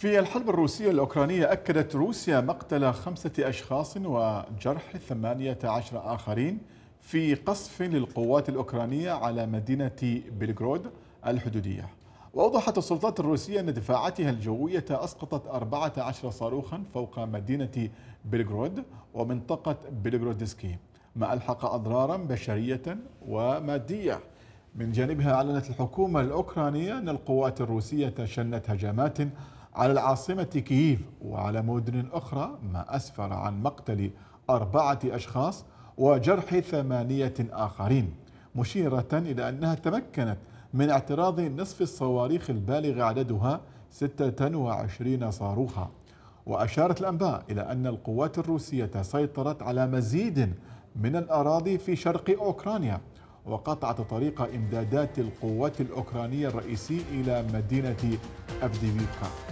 في الحرب الروسية الأوكرانية أكدت روسيا مقتل خمسة أشخاص وجرح ثمانية عشر آخرين في قصف للقوات الأوكرانية على مدينة بلغرود الحدودية وأوضحت السلطات الروسية أن دفاعاتها الجوية أسقطت 14 صاروخا فوق مدينة بلغرود ومنطقة بلغرودسكي ما ألحق أضرارا بشرية ومادية من جانبها أعلنت الحكومة الأوكرانية أن القوات الروسية شنت هجمات على العاصمة كييف وعلى مدن أخرى ما أسفر عن مقتل أربعة أشخاص وجرح ثمانية آخرين مشيرة إلى أنها تمكنت من اعتراض نصف الصواريخ البالغ عددها 26 صاروخا وأشارت الأنباء إلى أن القوات الروسية سيطرت على مزيد من الأراضي في شرق أوكرانيا وقطعت طريق إمدادات القوات الأوكرانية الرئيسي إلى مدينة أفديفيكا